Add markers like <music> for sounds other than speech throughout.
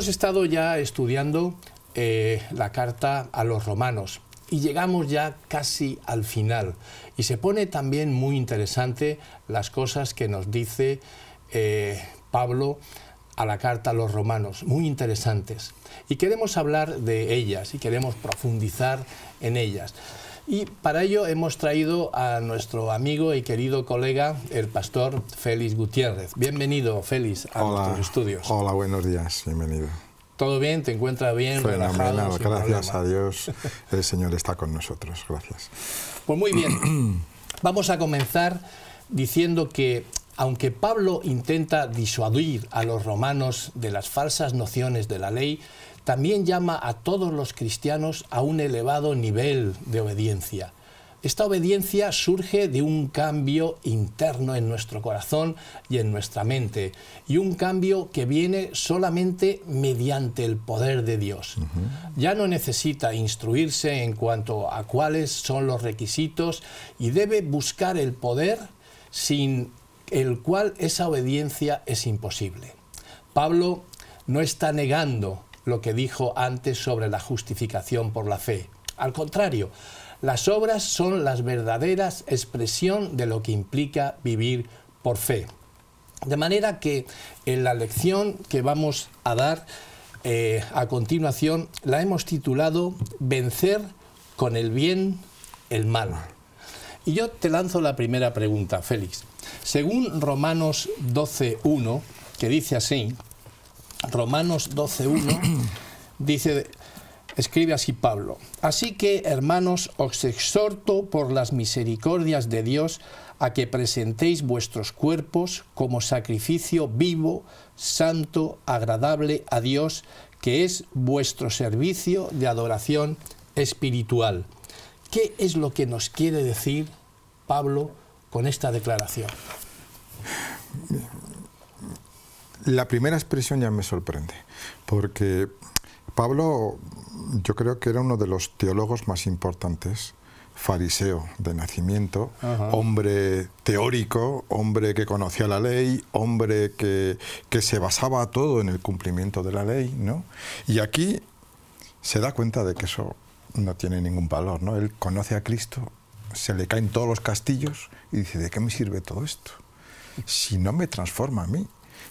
hemos estado ya estudiando eh, la carta a los romanos y llegamos ya casi al final. Y se pone también muy interesante las cosas que nos dice eh, Pablo a la carta a los romanos, muy interesantes. Y queremos hablar de ellas y queremos profundizar en ellas. Y para ello hemos traído a nuestro amigo y querido colega, el pastor Félix Gutiérrez. Bienvenido, Félix, a nuestros estudios. Hola, buenos días, bienvenido. ¿Todo bien? ¿Te encuentras bien? Fenomenal, gracias a Dios. <laughs> El Señor está con nosotros, gracias. Pues muy bien, <clears throat> vamos a comenzar diciendo que aunque Pablo intenta disuadir a los romanos de las falsas nociones de la ley, también llama a todos los cristianos a un elevado nivel de obediencia. Esta obediencia surge de un cambio interno en nuestro corazón y en nuestra mente, y un cambio que viene solamente mediante el poder de Dios. Ya no necesita instruirse en cuanto a cuáles son los requisitos y debe buscar el poder sin el cual esa obediencia es imposible. Pablo no está negando lo que dijo antes sobre la justificación por la fe. Al contrario, las obras son las verdaderas expresión de lo que implica vivir por fe. De manera que en la lección que vamos a dar eh, a continuación la hemos titulado Vencer con el bien el mal. Y yo te lanzo la primera pregunta, Félix. Según Romanos 12.1, que dice así, Romanos 12.1 dice, escribe así Pablo, así que hermanos os exhorto por las misericordias de Dios a que presentéis vuestros cuerpos como sacrificio vivo, santo, agradable a Dios, que es vuestro servicio de adoración espiritual. ¿Qué es lo que nos quiere decir Pablo con esta declaración? la primera expresión ya me sorprende, porque Pablo yo creo que era uno de los teólogos más importantes fariseo de nacimiento, hombre teórico, hombre que conocía la ley, hombre que, que, se basaba todo en el cumplimiento de la ley, ¿no? Y aquí se da cuenta de que eso no tiene ningún valor, ¿no? Él conoce a Cristo, se le caen todos los castillos y dice, ¿de qué me sirve todo esto? Si no me transforma a mí,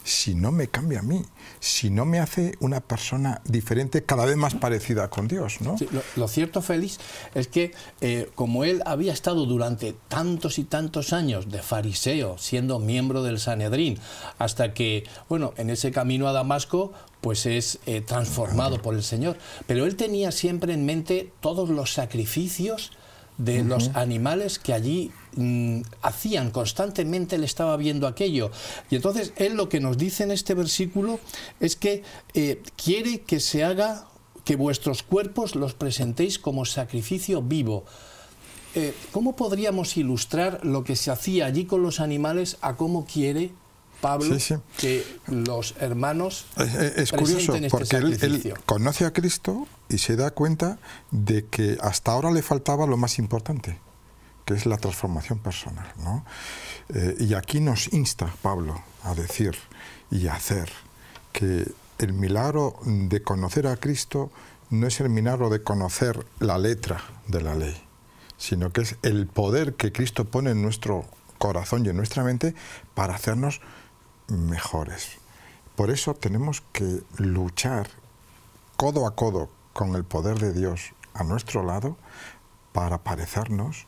si no me cambia a mí, si no me hace una persona diferente, cada vez más parecida con Dios. ¿no? lo, cierto, Félix, es que eh, como él había estado durante tantos y tantos años de fariseo, siendo miembro del Sanedrín, hasta que, bueno, en ese camino a Damasco, pues es eh, transformado por el Señor. Pero él tenía siempre en mente todos los sacrificios de los animales que allí mm, hacían, constantemente le estaba viendo aquello. Y entonces él lo que nos dice en este versículo es que eh, quiere que se haga, que vuestros cuerpos los presentéis como sacrificio vivo. Eh, ¿Cómo podríamos ilustrar lo que se hacía allí con los animales a cómo quiere Pablo que los hermanos es, curioso este porque él, conoce a Cristo y se da cuenta de que hasta ahora le faltaba lo más importante, que es la transformación personal. Eh, y aquí nos insta Pablo a decir y a hacer que el milagro de conocer a Cristo no es el milagro de conocer la letra de la ley, sino que es el poder que Cristo pone en nuestro corazón y en nuestra mente para hacernos mejores. Por eso tenemos que luchar codo a codo con el poder de Dios a nuestro lado para parecernos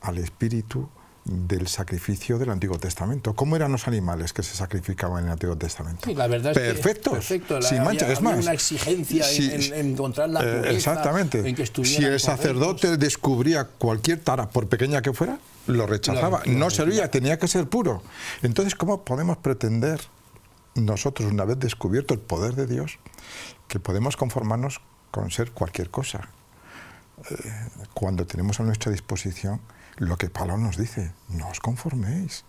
al espíritu del sacrificio del Antiguo Testamento. ¿Cómo eran los animales que se sacrificaban en el Antiguo Testamento? verdad Perfectos, perfecto, sin es más, una exigencia encontrar la eh, pureza, exactamente. si el sacerdote descubría cualquier tara, por pequeña que fuera, lo rechazaba. no servía, tenía que ser puro. Entonces, ¿cómo podemos pretender nosotros, una vez descubierto el poder de Dios, que podemos conformarnos con ser cualquier cosa. Eh, cuando tenemos a nuestra disposición lo que Pablo nos dice, no os conforméis.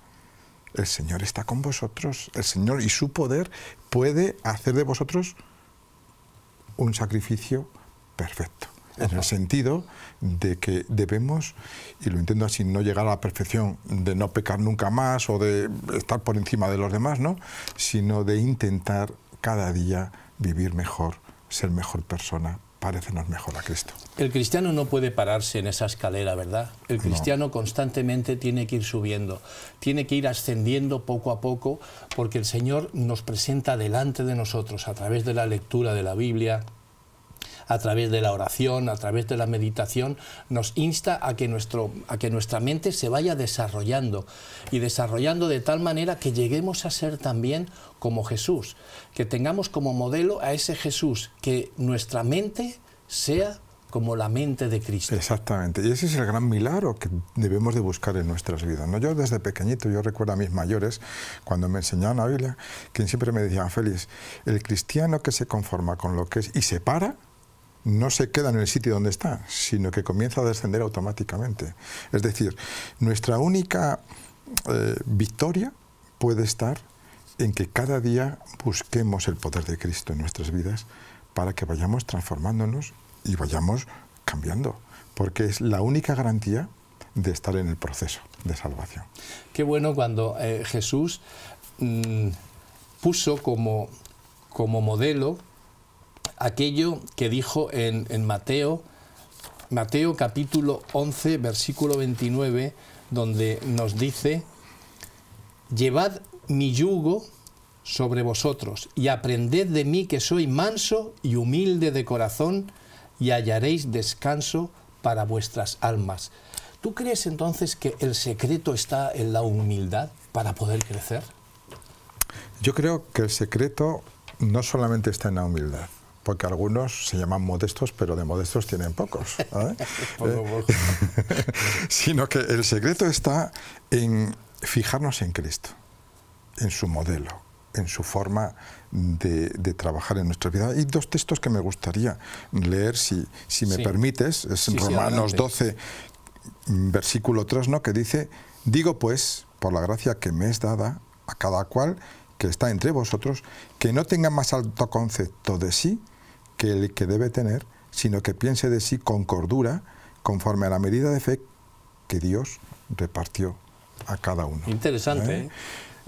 El Señor está con vosotros, el Señor y su poder puede hacer de vosotros un sacrificio perfecto. En el sentido de que debemos, y lo entiendo así, no llegar a la perfección de no pecar nunca más o de estar por encima de los demás, ¿no? sino de intentar cada día vivir mejor ser mejor persona, parecernos mejor a Cristo. El cristiano no puede pararse en esa escalera, ¿verdad? El cristiano constantemente tiene que ir subiendo, tiene que ir ascendiendo poco a poco, porque el Señor nos presenta delante de nosotros a través de la lectura de la Biblia, a través de la oración, a través de la meditación, nos insta a que, nuestro, a que nuestra mente se vaya desarrollando y desarrollando de tal manera que lleguemos a ser también como Jesús, que tengamos como modelo a ese Jesús, que nuestra mente sea como la mente de Cristo. Exactamente, y ese es el gran milagro que debemos de buscar en nuestras vidas. Yo desde pequeñito, yo recuerdo a mis mayores, cuando me enseñaban la Biblia, quien siempre me decían, Félix, el cristiano que se conforma con lo que es y se para, no se queda en el sitio donde está, sino que comienza a descender automáticamente. Es decir, nuestra única eh, victoria puede estar en que cada día busquemos el poder de Cristo en nuestras vidas para que vayamos transformándonos y vayamos cambiando, porque es la única garantía de estar en el proceso de salvación. Qué bueno cuando eh, Jesús mm, puso como, como modelo aquello que dijo en, Mateo, Mateo capítulo 11, versículo 29, donde nos dice, llevad mi yugo sobre vosotros y aprended de mí que soy manso y humilde de corazón y hallaréis descanso para vuestras almas. ¿Tú crees entonces que el secreto está en la humildad para poder crecer? Yo creo que el secreto no solamente está en la humildad porque algunos se llaman modestos, pero de modestos tienen pocos. <laughs> Eh, <laughs> sino que el secreto está en fijarnos en Cristo, en su modelo, en su forma de, trabajar en nuestra vida. Hay dos textos que me gustaría leer, si, me permites. Es Romanos 12, versículo 3, ¿no? que dice, digo pues, por la gracia que me es dada a cada cual que está entre vosotros, que no tenga más alto concepto de sí que el que debe tener, sino que piense de sí con cordura, conforme a la medida de fe que Dios repartió a cada uno. Interesante, ¿Eh?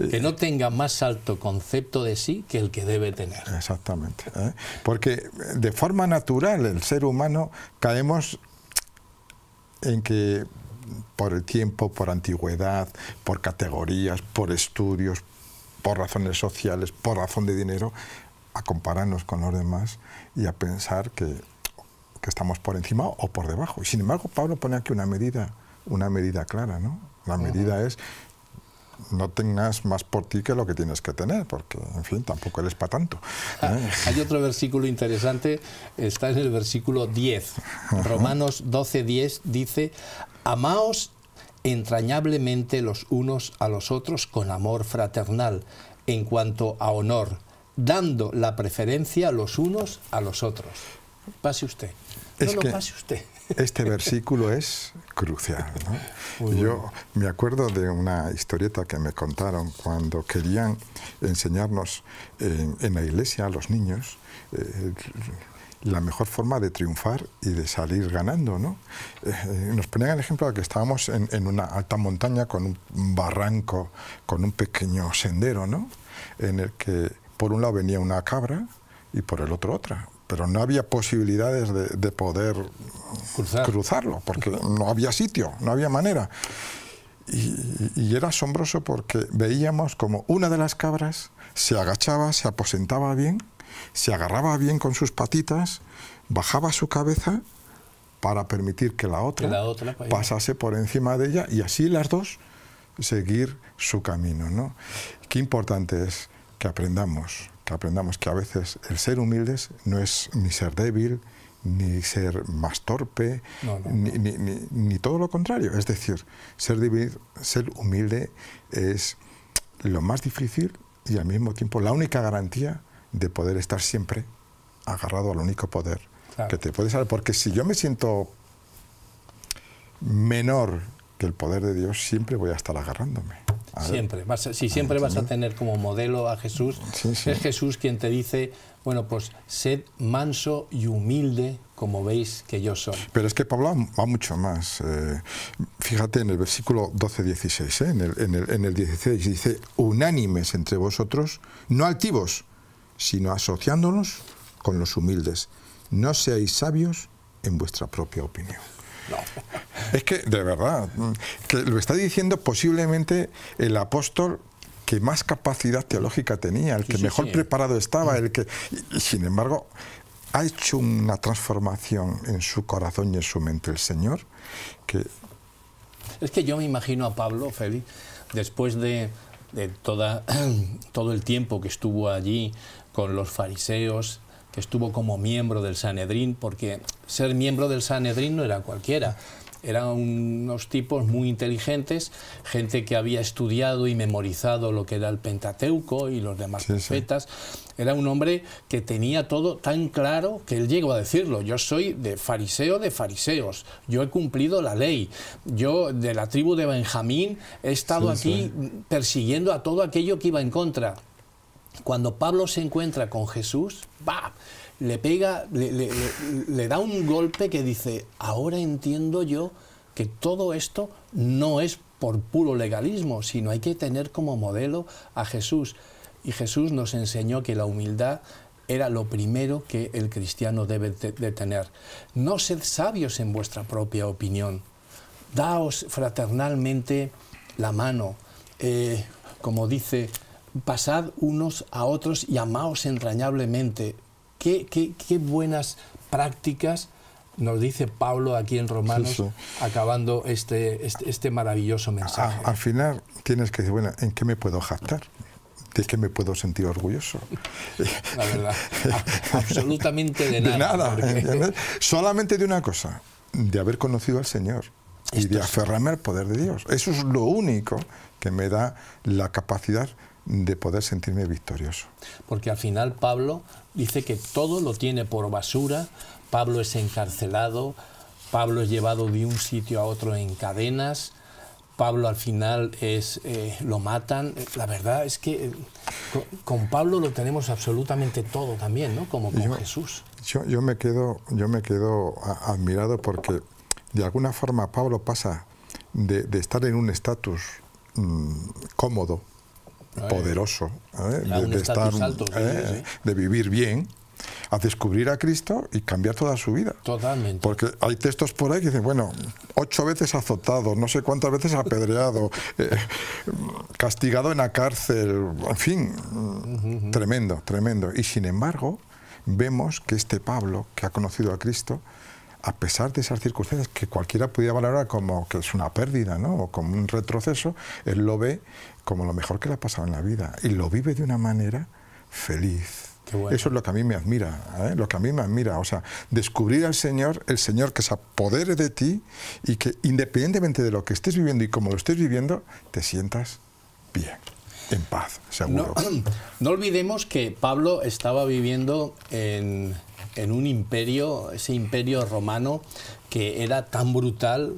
¿eh? Que no tenga más alto concepto de sí que el que debe tener. Exactamente. ¿eh? Porque de forma natural el ser humano caemos en que por el tiempo, por antigüedad, por categorías, por estudios, por razones sociales, por razón de dinero, a compararnos con los demás, y a pensar que, que, estamos por encima o por debajo. Y sin embargo, Pablo pone aquí una medida, una medida clara, ¿no? La medida es no tengas más por ti que lo que tienes que tener, porque, en fin, tampoco eres para tanto. Ah, ¿eh? <laughs> Hay otro versículo interesante, está en el versículo 10. Romanos 12, 10 dice, amaos entrañablemente los unos a los otros con amor fraternal en cuanto a honor dando la preferencia los unos a los otros. Pase usted. No lo pase usted. <laughs> Este versículo es crucial. Yo me acuerdo de una historieta que me contaron cuando querían enseñarnos en, la iglesia a los niños eh, la mejor forma de triunfar y de salir ganando. ¿no? Eh, nos ponían el ejemplo de que estábamos en, en, una alta montaña con un barranco, con un pequeño sendero, ¿no? en el que por un lado venía una cabra y por el otro otra. Pero no había posibilidades de, poder cruzarlo, porque no había sitio, no había manera. Y, era asombroso porque veíamos como una de las cabras se agachaba, se aposentaba bien, se agarraba bien con sus patitas, bajaba su cabeza para permitir que la otra, que la otra pasase por encima de ella y así las dos seguir su camino. ¿no? Qué importante es que aprendamos, que aprendamos que a veces el ser humildes no es ni ser débil, ni ser más torpe, ni, Ni, todo lo contrario. Es decir, ser, ser humilde es lo más difícil y al mismo tiempo la única garantía de poder estar siempre agarrado al único poder que te puede saber. Porque si yo me siento menor que el poder de Dios siempre voy a estar agarrándome. siempre, si siempre vas a tener como modelo a Jesús, es Jesús quien te dice, bueno, pues sed manso y humilde como veis que yo soy. Pero es que Pablo va mucho más. Eh, fíjate en el versículo 12-16, eh, en, el, en el 16 dice, unánimes entre vosotros, no altivos, sino asociándonos con los humildes. No seáis sabios en vuestra propia opinión. Es que, de verdad, mm, que lo está diciendo posiblemente el apóstol que más capacidad teológica tenía, el que mejor preparado estaba, mm. el que... sin embargo, ha hecho una transformación en su corazón y en su mente el Señor que... Es que yo me imagino a Pablo, Félix, después de, toda, <clears throat> todo el tiempo que estuvo allí con los fariseos, que estuvo como miembro del Sanedrín, porque ser miembro del Sanedrín no era cualquiera. Eran unos tipos muy inteligentes, gente que había estudiado y memorizado lo que era el Pentateuco y los demás profetas. Era un hombre que tenía todo tan claro que él llegó a decirlo, yo soy de fariseo de fariseos, yo he cumplido la ley, yo de la tribu de Benjamín he estado aquí persiguiendo a todo aquello que iba en contra cuando Pablo se encuentra con Jesús, ¡bah! le pega, le, da un golpe que dice, ahora entiendo yo que todo esto no es por puro legalismo, sino hay que tener como modelo a Jesús. Y Jesús nos enseñó que la humildad era lo primero que el cristiano debe de tener. No sed sabios en vuestra propia opinión. Daos fraternalmente la mano. Eh, como dice pasad unos a otros y amaos entrañablemente. Qué, buenas prácticas nos dice Pablo aquí en Romanos, acabando este, este, este, maravilloso mensaje. al final tienes que decir, bueno, ¿en qué me puedo jactar? ¿De qué me puedo sentir orgulloso? <laughs> La verdad, absolutamente de <laughs> nada. <laughs> Solamente de una cosa, de haber conocido al Señor y de aferrarme al poder de Dios. Eso es lo único que me da la capacidad de poder sentirme victorioso. Porque al final Pablo dice que todo lo tiene por basura, Pablo es encarcelado, Pablo es llevado de un sitio a otro en cadenas, Pablo al final es eh, lo matan. La verdad es que eh, con, Pablo lo tenemos absolutamente todo también, ¿no? Como con Jesús. Yo, yo, me quedo, yo me quedo admirado porque de alguna forma Pablo pasa de, estar en un estatus mm, cómodo, poderoso ¿eh? de, ¿eh? de vivir bien a descubrir a Cristo y cambiar toda su vida. Totalmente. Porque hay textos por ahí que dicen, bueno, ocho veces azotado, no sé cuántas veces apedreado, <laughs> eh, castigado en la cárcel, en fin, tremendo, tremendo. Y sin embargo, vemos que este Pablo, que ha conocido a Cristo, a pesar de esas circunstancias que cualquiera pudiera valorar como que es una pérdida ¿no? o como un retroceso, él lo ve como lo mejor que le ha pasado en la vida y lo vive de una manera feliz. Eso es lo que a mí me admira, ¿eh? lo que a mí me admira, o sea, descubrir al Señor, el Señor que se apodere de ti y que independientemente de lo que estés viviendo y cómo lo estés viviendo, te sientas bien, en paz, seguro. no <clears throat> olvidemos que Pablo estaba viviendo en en un imperio, ese imperio romano que era tan brutal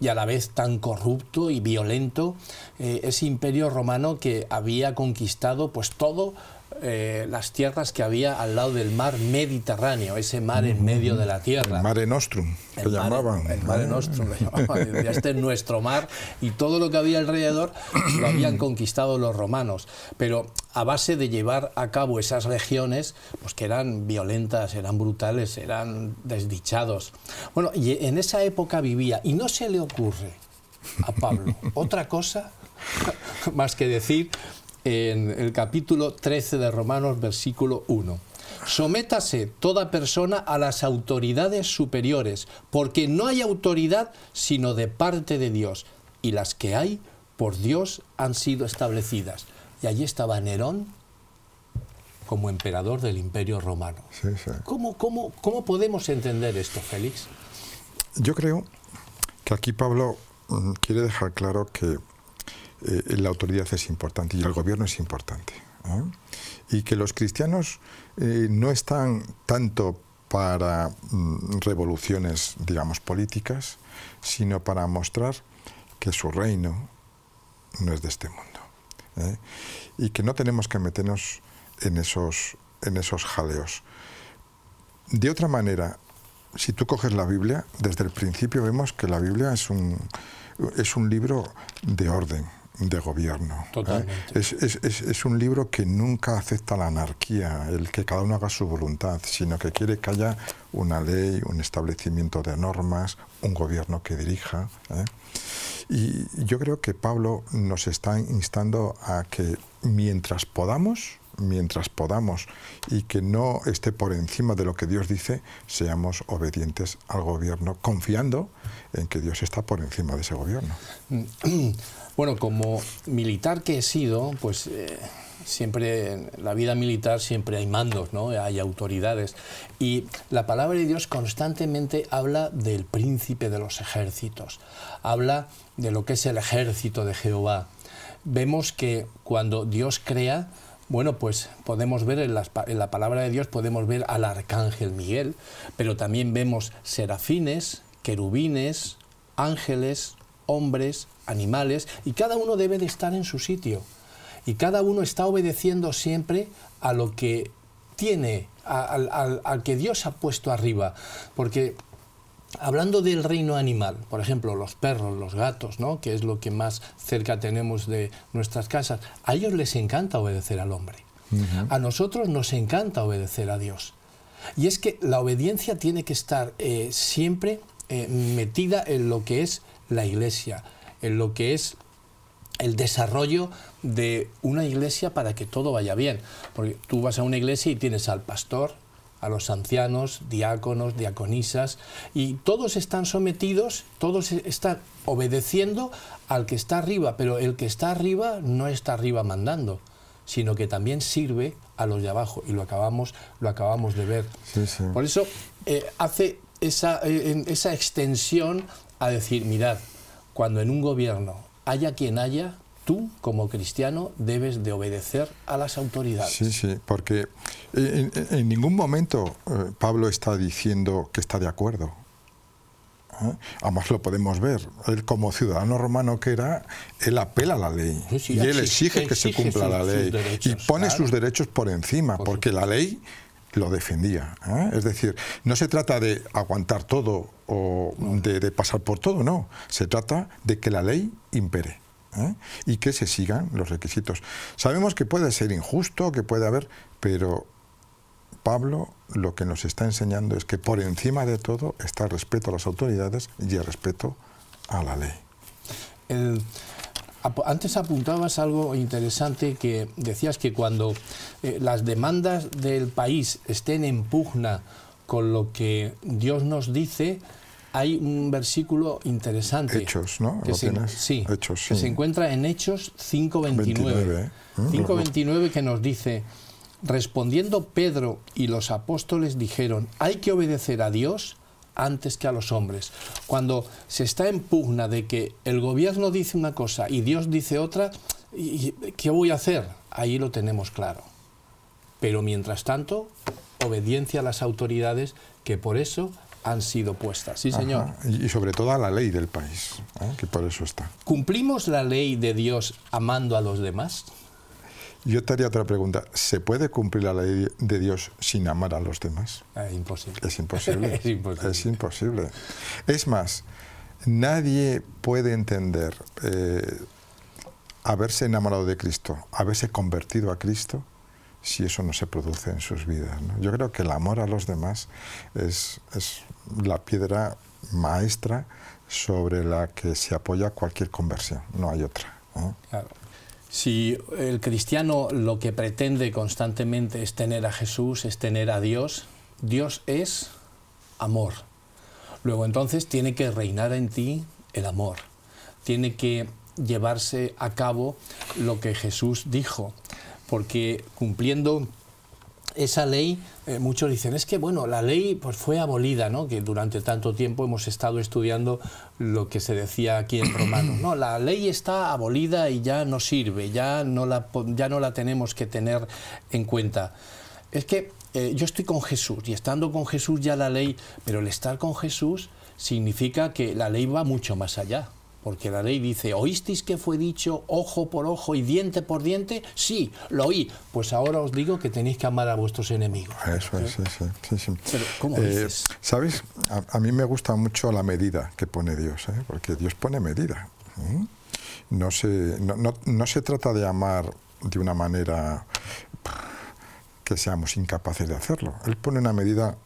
y a la vez tan corrupto y violento, eh, ese imperio romano que había conquistado pues todo eh, las tierras que había al lado del mar Mediterráneo, ese mar en medio de la tierra. El mare nostrum, lo llamaban. El mare ah. nostrum, lo llamaban. Este es nuestro mar y todo lo que había alrededor lo habían conquistado los romanos. Pero a base de llevar a cabo esas regiones, pues que eran violentas, eran brutales, eran desdichados. Bueno, y en esa época vivía y no se le ocurre a Pablo otra cosa <laughs> más que decir en el capítulo 13 de Romanos, versículo 1. Sométase toda persona a las autoridades superiores, porque no hay autoridad sino de parte de Dios, y las que hay por Dios han sido establecidas. Y allí estaba Nerón como emperador del imperio romano. ¿Cómo, cómo podemos entender esto, Félix? Yo creo que aquí Pablo mm, quiere dejar claro que eh, la autoridad es importante y el gobierno es importante. Y que los cristianos eh, no están tanto para mm, revoluciones, digamos, políticas, sino para mostrar que su reino no es de este mundo. ¿eh? Y que no tenemos que meternos en esos, en esos jaleos. De otra manera, si tú coges la Biblia, desde el principio vemos que la Biblia es un, es un libro de orden, de gobierno. ¿eh? Es, un libro que nunca acepta la anarquía, el que cada uno haga su voluntad, sino que quiere que haya una ley, un establecimiento de normas, un gobierno que dirija. ¿eh? Y yo creo que Pablo nos está instando a que mientras podamos, mientras podamos y que no esté por encima de lo que Dios dice, seamos obedientes al gobierno, confiando en que Dios está por encima de ese gobierno. <clears throat> Bueno, como militar que he sido, pues eh, siempre en la vida militar siempre hay mandos, ¿no? Hay autoridades y la palabra de Dios constantemente habla del príncipe de los ejércitos, habla de lo que es el ejército de Jehová. Vemos que cuando Dios crea, bueno, pues podemos ver en la, en la palabra de Dios podemos ver al arcángel Miguel, pero también vemos serafines, querubines, ángeles, hombres, animales, y cada uno debe de estar en su sitio. Y cada uno está obedeciendo siempre a lo que tiene, al, que Dios ha puesto arriba. Porque Hablando del reino animal, por ejemplo, los perros, los gatos, ¿no? que es lo que más cerca tenemos de nuestras casas, a ellos les encanta obedecer al hombre. A nosotros nos encanta obedecer a Dios. Y es que la obediencia tiene que estar eh, siempre eh, metida en lo que es la iglesia, en lo que es el desarrollo de una iglesia para que todo vaya bien. Porque tú vas a una iglesia y tienes al pastor, a los ancianos, diáconos, diaconisas, y todos están sometidos, todos e-, están obedeciendo al que está arriba, pero el que está arriba no está arriba mandando sino que también sirve a los de abajo y lo acabamos, lo acabamos de ver. Por eso eh, hace eh, esa extensión a decir, mirad, cuando en un gobierno haya quien haya, tú como cristiano debes de obedecer a las autoridades. Sí, sí, porque eh, en, ningún momento eh, Pablo está diciendo que está de acuerdo. ¿eh? Además lo podemos ver, él como ciudadano romano que era, él apela a la ley y él exige, que se cumpla la ley y pone sus derechos por encima, porque la ley lo defendía. ¿eh? Es decir, no se trata de aguantar todo o de, pasar por todo, no. Se trata de que la ley impere ¿eh? y que se sigan los requisitos. Sabemos que puede ser injusto, que puede haber, pero Pablo lo que nos está enseñando es que por encima de todo está el respeto a las autoridades y el respeto a la ley. El, antes apuntabas algo interesante que decías que cuando eh, las demandas del país estén en pugna con lo que Dios nos dice, hay un versículo interesante. Hechos, ¿no? se, sí, se encuentra en Hechos 5.29. 5.29 ¿eh? mm, que nos dice, respondiendo Pedro y los apóstoles dijeron, hay que obedecer a Dios antes que a los hombres. Cuando se está en pugna de que el gobierno dice una cosa y Dios dice otra, ¿qué voy a hacer? Ahí lo tenemos claro. Pero mientras tanto, obediencia a las autoridades que por eso han sido puestas. Sí, señor. Y sobre todo a la ley del país, ¿eh? que por eso está. ¿Cumplimos la ley de Dios amando a los demás? Yo te haría otra pregunta. ¿Se puede cumplir la ley de Dios sin amar a los demás? Ah, es imposible. Es <laughs> imposible. es, imposible. es imposible. Es más, nadie puede entender eh, haberse enamorado de Cristo, haberse convertido a Cristo, si eso no se produce en sus vidas. Yo creo que el amor a los demás es, la piedra maestra sobre la que se apoya cualquier conversión, no hay otra. Claro. Si el cristiano lo que pretende constantemente es tener a Jesús, es tener a Dios, Dios es amor. Luego entonces tiene que reinar en ti el amor. Tiene que llevarse a cabo lo que Jesús dijo, porque cumpliendo esa ley, eh, muchos dicen, es que bueno, la ley pues fue abolida, ¿no? Que durante tanto tiempo hemos estado estudiando lo que se decía aquí en Romano. No, la ley está abolida y ya no sirve, ya no la, ya no la tenemos que tener en cuenta. Es que eh, yo estoy con Jesús y estando con Jesús ya la ley, pero el estar con Jesús significa que la ley va mucho más allá. Porque la ley dice, ¿oísteis que fue dicho ojo por ojo y diente por diente? Sí, lo oí. Pues ahora os digo que tenéis que amar a vuestros enemigos. Eso es, ¿Eh? sí, sí. sí, ¿cómo eh, dices? ¿Sabes? A, mí me gusta mucho la medida que pone Dios, ¿eh? porque Dios pone medida. No, se, no, no se trata de amar de una manera que seamos incapaces de hacerlo. Él pone una medida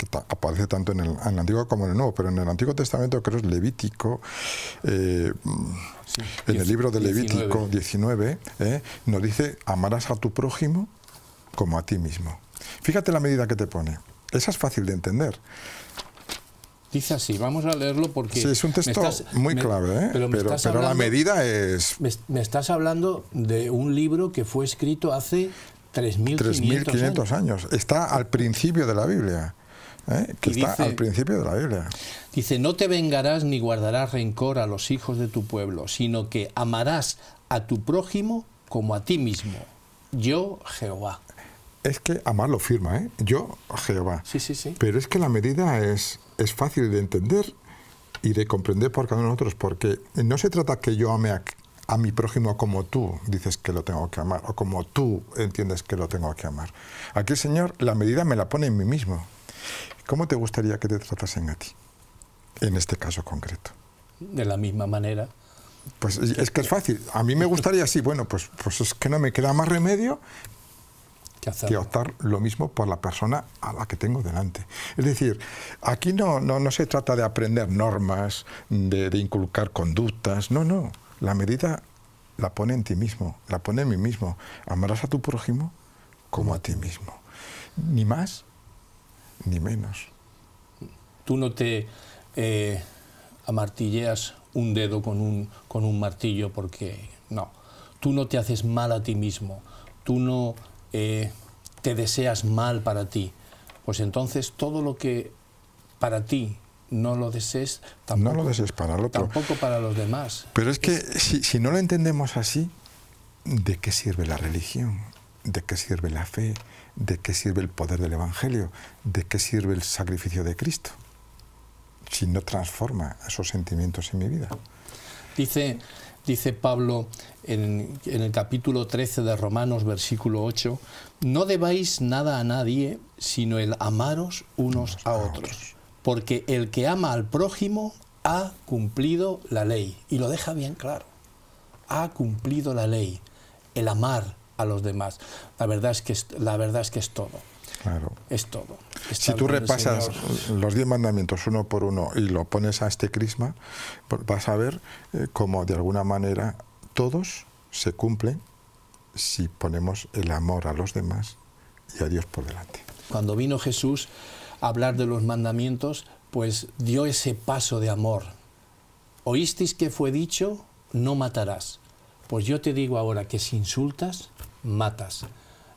que aparece tanto en el, Antiguo como en el Nuevo, pero en el Antiguo Testamento creo es Levítico, eh, en el libro de Levítico 19, eh, nos dice, amarás a tu prójimo como a ti mismo. Fíjate la medida que te pone. Esa es fácil de entender. Dice así, vamos a leerlo porque... Sí, es un texto muy clave, ¿eh? pero, la medida es... Me, estás hablando de un libro que fue escrito hace 3.500 años. años. Está al principio de la Biblia. ¿Eh? que está al principio de la Biblia. Dice, no te vengarás ni guardarás rencor a los hijos de tu pueblo, sino que amarás a tu prójimo como a ti mismo. Yo, Jehová. Es que amar lo firma, ¿eh? Yo, Jehová. Sí, sí, sí. Pero es que la medida es, es fácil de entender y de comprender por cada uno de nosotros, porque no se trata que yo ame a, a mi prójimo como tú dices que lo tengo que amar o como tú entiendes que lo tengo que amar. Aquí el Señor la medida me la pone en mí mismo. ¿Cómo te gustaría que te tratasen a ti, en este caso concreto? De la misma manera. Pues es que es fácil. A mí me gustaría así. Bueno, pues, pues es que no me queda más remedio que optar lo mismo por la persona a la que tengo delante. Es decir, aquí no, se trata de aprender normas, de, de inculcar conductas. No, no. La medida la pone en ti mismo, la pone en mí mismo. Amarás a tu prójimo como a ti mismo. Ni más ni menos. ¿Tú no te eh, amartilleas un dedo con un, con un martillo porque no? Tú no te haces mal a ti mismo, tú no eh, te deseas mal para ti. Pues entonces todo lo que para ti no lo desees, tampoco, para tampoco para los demás. Pero es que Si, si no lo entendemos así, ¿de qué sirve la religión? ¿De qué sirve la fe? ¿De qué sirve el poder del Evangelio? ¿De qué sirve el sacrificio de Cristo? Si no transforma esos sentimientos en mi vida. Dice, dice Pablo en, el capítulo 13 de Romanos, versículo 8, no debáis nada a nadie, sino el amaros unos, a, otros, porque el que ama al prójimo ha cumplido la ley. Y lo deja bien claro, ha cumplido la ley, el amar, a los demás. La verdad es que es, la verdad es, que es todo. Claro. Es todo. si tú repasas los diez mandamientos uno por uno y lo pones a este crisma, pues vas a ver eh, cómo de alguna manera todos se cumplen si ponemos el amor a los demás y a Dios por delante. Cuando vino Jesús a hablar de los mandamientos, pues dio ese paso de amor. Oísteis que fue dicho, no matarás. Pues yo te digo ahora que si insultas, matas.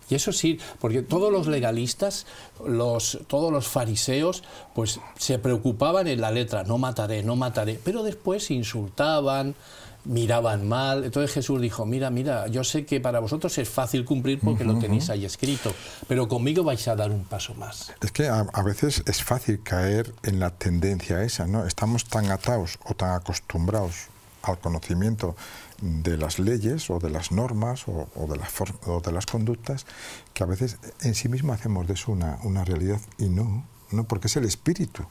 Y eso sí, porque todos los legalistas, los, todos los fariseos, pues se preocupaban en la letra, no mataré, no mataré, pero después insultaban, miraban mal. Entonces Jesús dijo, mira, mira, yo sé que para vosotros es fácil cumplir porque lo tenéis ahí escrito, pero conmigo vais a dar un paso más. Es que a, veces es fácil caer en la tendencia esa, ¿no? Estamos tan atados o tan acostumbrados al conocimiento de las leyes o de las normas o, de, las o de, las conductas que a veces en sí mismo hacemos de eso una, una realidad y no, no, porque es el espíritu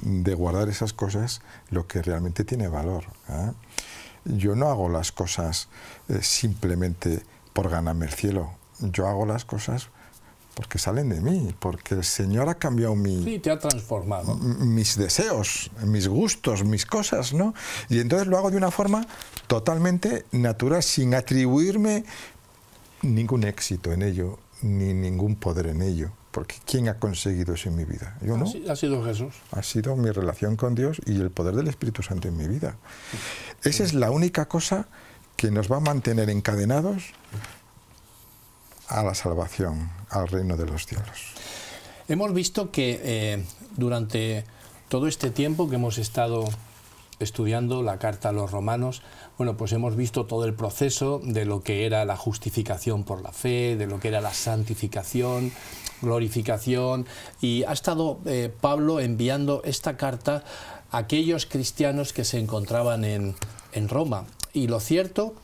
de guardar esas cosas lo que realmente tiene valor. ¿eh? Yo no hago las cosas eh, simplemente por ganarme el cielo, yo hago las cosas porque salen de mí, porque el Señor ha cambiado mi... te ha transformado. Mis deseos, mis gustos, mis cosas, ¿no? Y entonces lo hago de una forma totalmente natural, sin atribuirme ningún éxito en ello, ni ningún poder en ello. Porque ¿quién ha conseguido eso en mi vida? Yo no. Ha sido Jesús. Ha sido mi relación con Dios y el poder del Espíritu Santo en mi vida. Esa es la única cosa que nos va a mantener encadenados a la salvación, al reino de los cielos. Hemos visto que eh, durante todo este tiempo que hemos estado estudiando la carta a los romanos, bueno, pues hemos visto todo el proceso de lo que era la justificación por la fe, de lo que era la santificación, glorificación, y ha estado eh, Pablo enviando esta carta a aquellos cristianos que se encontraban en, Roma. Y lo cierto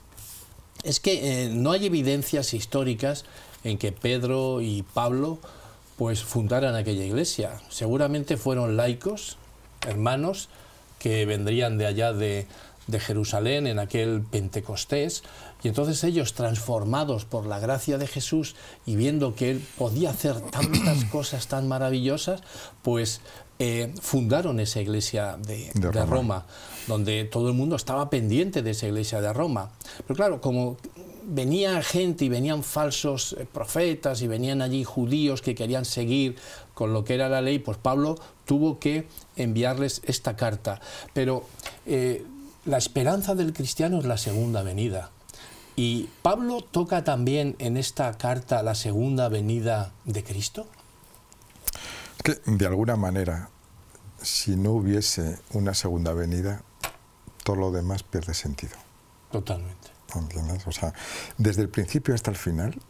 es que eh, no hay evidencias históricas en que Pedro y Pablo pues fundaran aquella iglesia. Seguramente fueron laicos, hermanos, que vendrían de allá de, de Jerusalén en aquel Pentecostés, y entonces ellos, transformados por la gracia de Jesús y viendo que Él podía hacer tantas <clears throat> cosas tan maravillosas, pues eh, fundaron esa iglesia de, Roma. de, Roma. donde todo el mundo estaba pendiente de esa iglesia de Roma. Pero claro, como venía gente y venían falsos eh, profetas y venían allí judíos que querían seguir con lo que era la ley, pues Pablo tuvo que enviarles esta carta. Pero eh, la esperanza del cristiano es la segunda venida. ¿Y Pablo toca también en esta carta la segunda venida de Cristo? Que, de alguna manera, si no hubiese una segunda venida, todo lo demás pierde sentido. Totalmente. ¿Entiendes? O sea, desde el principio hasta el final,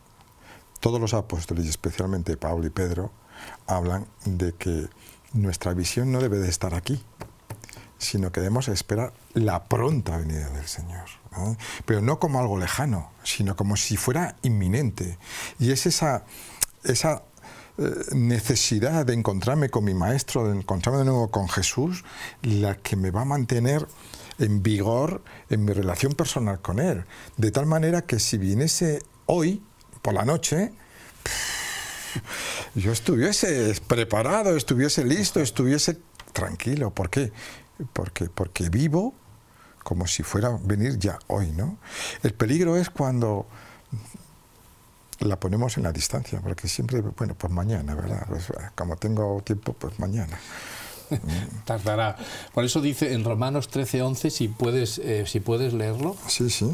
todos los apóstoles, y especialmente Pablo y Pedro, hablan de que nuestra visión no debe de estar aquí, sino que debemos esperar la pronta venida del Señor. Pero no como algo lejano, sino como si fuera inminente. Y es esa, esa eh, necesidad de encontrarme con mi Maestro, de encontrarme de nuevo con Jesús, la que me va a mantener en vigor en mi relación personal con él. De tal manera que si viniese hoy, por la noche, <laughs> yo estuviese preparado, estuviese listo, estuviese tranquilo. ¿Por qué? Porque, porque vivo como si fuera a venir ya hoy, ¿no? El peligro es cuando la ponemos en la distancia, porque siempre, bueno, pues mañana, ¿verdad? Pues, como tengo tiempo, pues mañana. Tardará. Por eso dice en Romanos 13, 11, si puedes, eh, si puedes leerlo.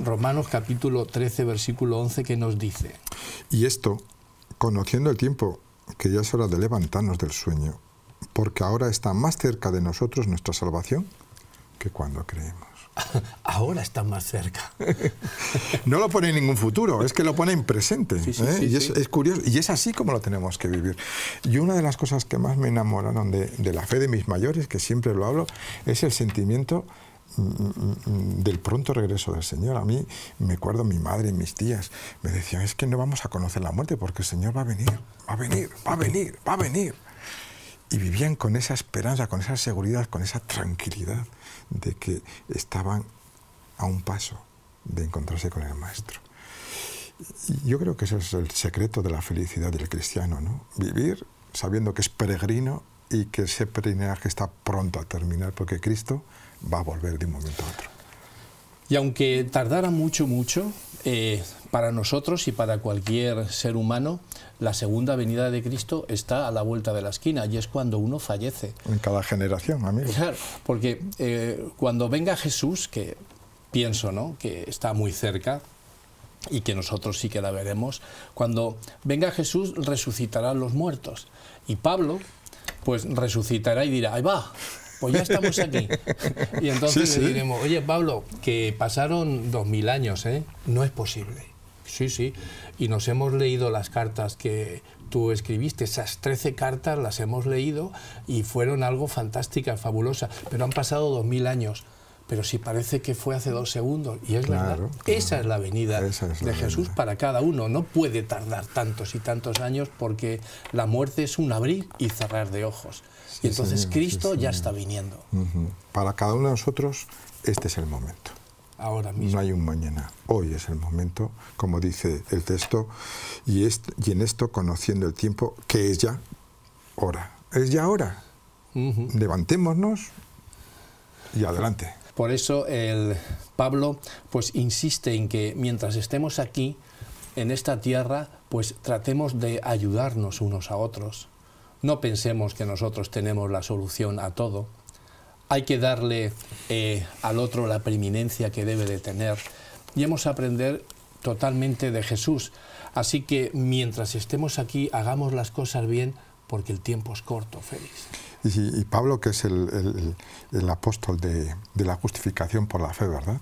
Romanos capítulo 13, versículo 11, que nos dice. Y esto, conociendo el tiempo, que ya es hora de levantarnos del sueño, porque ahora está más cerca de nosotros nuestra salvación que cuando creemos. <laughs> ahora está más cerca. <laughs> no lo pone en ningún futuro, es que lo pone en presente. ¿eh? y es, curioso, y es así como lo tenemos que vivir. Y una de las cosas que más me enamoraron de, de la fe de mis mayores, que siempre lo hablo, es el sentimiento mm, mm, mm, del pronto regreso del Señor. A mí me acuerdo mi madre y mis tías me decían, es que no vamos a conocer la muerte porque el Señor va a venir, va a venir, va a venir, va a venir. Y vivían con esa esperanza, con esa seguridad, con esa tranquilidad de que estaban a un paso de encontrarse con el Maestro. yo creo que ese es el secreto de la felicidad del cristiano, ¿no? Vivir sabiendo que es peregrino y que ese peregrinaje está pronto a terminar porque Cristo va a volver de un momento a otro. Y aunque tardara mucho, mucho, eh, para nosotros y para cualquier ser humano, la segunda venida de Cristo está a la vuelta de la esquina y es cuando uno fallece. En cada generación, amigo. porque eh, cuando venga Jesús, que pienso ¿no? que está muy cerca y que nosotros sí que la veremos, cuando venga Jesús resucitarán los muertos. Y Pablo, pues resucitará y dirá, ahí va, pues ya estamos aquí. <laughs> Y entonces le diremos, oye Pablo, que pasaron dos 2.000 años, ¿eh? No es posible. Sí, sí. Y nos hemos leído las cartas que tú escribiste, esas 13 cartas las hemos leído y fueron algo fantásticas, fabulosa, pero han pasado dos mil años pero si parece que fue hace dos segundos, y es verdad, esa es la venida de Jesús para cada uno, no puede tardar tantos y tantos años porque la muerte es un abrir y cerrar de ojos. y entonces Cristo ya está viniendo. Para cada uno de nosotros este es el momento. Ahora mismo. No hay un mañana, hoy es el momento, como dice el texto, y, en esto conociendo el tiempo, que es ya hora, es ya hora. Levantémonos y adelante. Por eso el Pablo pues insiste en que mientras estemos aquí, en esta tierra, pues tratemos de ayudarnos unos a otros. No pensemos que nosotros tenemos la solución a todo. Hay que darle eh, al otro la preeminencia que debe de tener. Y hemos aprender totalmente de Jesús. Así que mientras estemos aquí, hagamos las cosas bien porque el tiempo es corto, Félix. Y, Pablo, que es el, apóstol de, la justificación por la fe, ¿verdad?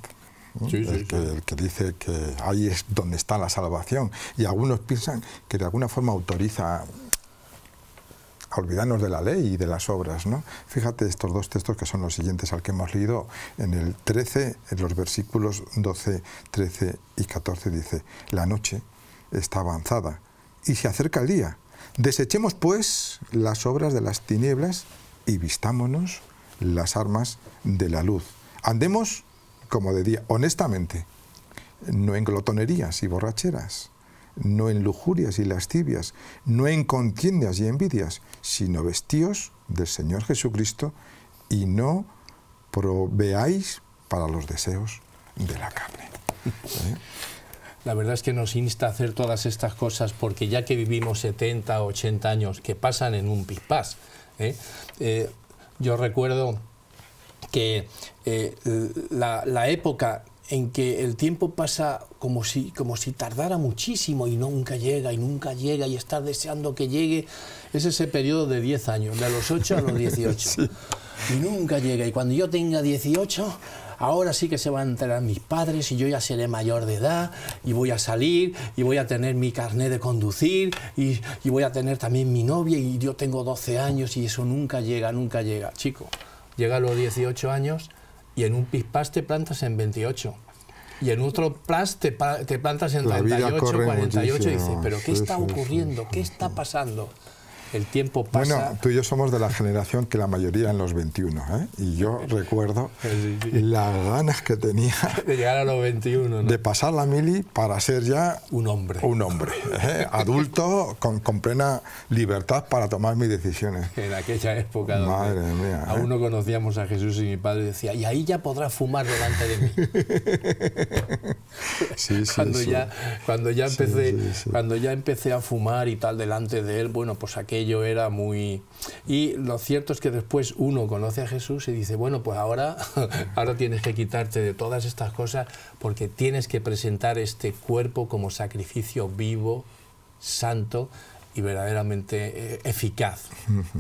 Sí, que, el que dice que ahí es donde está la salvación. Y algunos piensan que de alguna forma autoriza a olvidarnos de la ley y de las obras. ¿no? Fíjate estos dos textos que son los siguientes al que hemos leído en el 13, en los versículos 12, 13 y 14, dice, la noche está avanzada y se acerca el día. Desechemos, pues, las obras de las tinieblas y vistámonos las armas de la luz. Andemos como de día, honestamente, no en glotonerías y borracheras, no en lujurias y lascivias, no en contiendas y envidias, sino vestíos del Señor Jesucristo y no proveáis para los deseos de la carne. <laughs> ¿Eh? la verdad es que nos insta a hacer todas estas cosas porque ya que vivimos 70, 80 años que pasan en un pispás, ¿eh? Eh, yo recuerdo que eh, la, época en que el tiempo pasa como si, como si tardara muchísimo y nunca llega y nunca llega y está deseando que llegue, es ese periodo de 10 años, de los 8 a los 18. <laughs> Y nunca llega. Y cuando yo tenga 18, ahora sí que se van a enterar mis padres y yo ya seré mayor de edad y voy a salir y voy a tener mi carnet de conducir y, voy a tener también mi novia y yo tengo 12 años y eso nunca llega, nunca llega. Chico, llega a los 18 años y en un pispás te plantas en 28 y en otro plus te, plantas en 38, 48 y dices, pero ¿qué está ocurriendo? ¿Qué está pasando? el tiempo pasa. Bueno, tú y yo somos de la generación que la mayoría en los 21, ¿eh? Y yo recuerdo <laughs> las ganas que tenía... <laughs> De llegar a los 21, De pasar la mili para ser ya... Un hombre. Un hombre, ¿eh? adulto, con, plena libertad para tomar mis decisiones. En aquella época, Madre mía, aún ¿eh? no conocíamos a Jesús y mi padre decía, y ahí ya podrás fumar delante de mí. <laughs> Ya, cuando, ya empecé, cuando ya empecé a fumar y tal delante de él, bueno, pues aquello yo era muy... Y lo cierto es que después uno conoce a Jesús y dice, bueno, pues ahora, <laughs> ahora tienes que quitarte de todas estas cosas porque tienes que presentar este cuerpo como sacrificio vivo, santo y verdaderamente eh, eficaz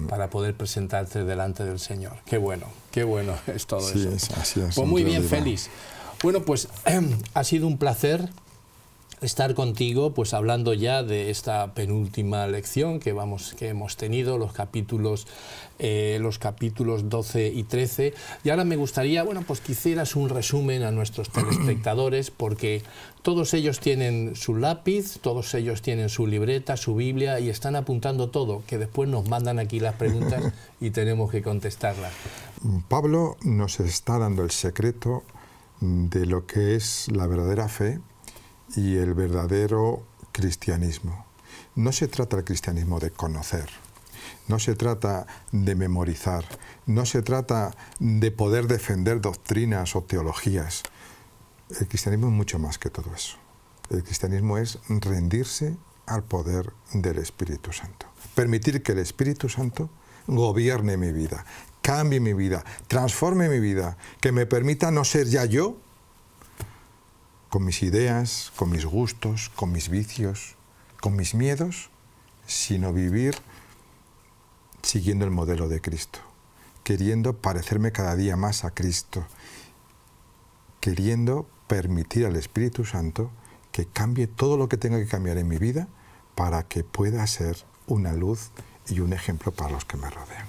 para poder presentarte delante del Señor. Qué bueno, qué bueno es todo eso. Pues muy bien, feliz. Bueno, pues <clears throat> ha sido un placer estar contigo pues hablando ya de esta penúltima lección que vamos que hemos tenido los capítulos eh, los capítulos 12 y 13 y ahora me gustaría bueno pues que un resumen a nuestros telespectadores <clears throat> porque todos ellos tienen su lápiz todos ellos tienen su libreta su biblia y están apuntando todo que después nos mandan aquí las preguntas <laughs> y tenemos que contestarlas Pablo nos está dando el secreto de lo que es la verdadera fe y el verdadero cristianismo. No se trata el cristianismo de conocer, no se trata de memorizar, no se trata de poder defender doctrinas o teologías. El cristianismo es mucho más que todo eso. El cristianismo es rendirse al poder del Espíritu Santo. Permitir que el Espíritu Santo gobierne mi vida, cambie mi vida, transforme mi vida, que me permita no ser ya yo, con mis ideas, con mis gustos, con mis vicios, con mis miedos, sino vivir siguiendo el modelo de Cristo, queriendo parecerme cada día más a Cristo, queriendo permitir al Espíritu Santo que cambie todo lo que tenga que cambiar en mi vida para que pueda ser una luz y un ejemplo para los que me rodean.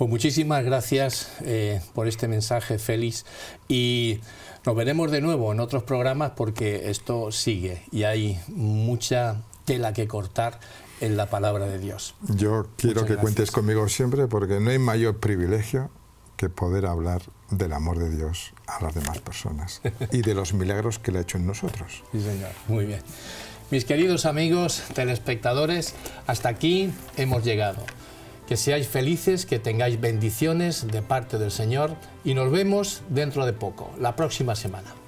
Pues muchísimas gracias eh, por este mensaje, Félix. Y nos veremos de nuevo en otros programas porque esto sigue y hay mucha tela que cortar en la palabra de Dios. Yo quiero que cuentes conmigo siempre porque no hay mayor privilegio que poder hablar del amor de Dios a las demás personas <laughs> y de los milagros que le ha hecho en nosotros. Sí, señor. Muy bien. Mis queridos amigos telespectadores, hasta aquí hemos llegado que seáis felices, que tengáis bendiciones de parte del Señor y nos vemos dentro de poco, la próxima semana.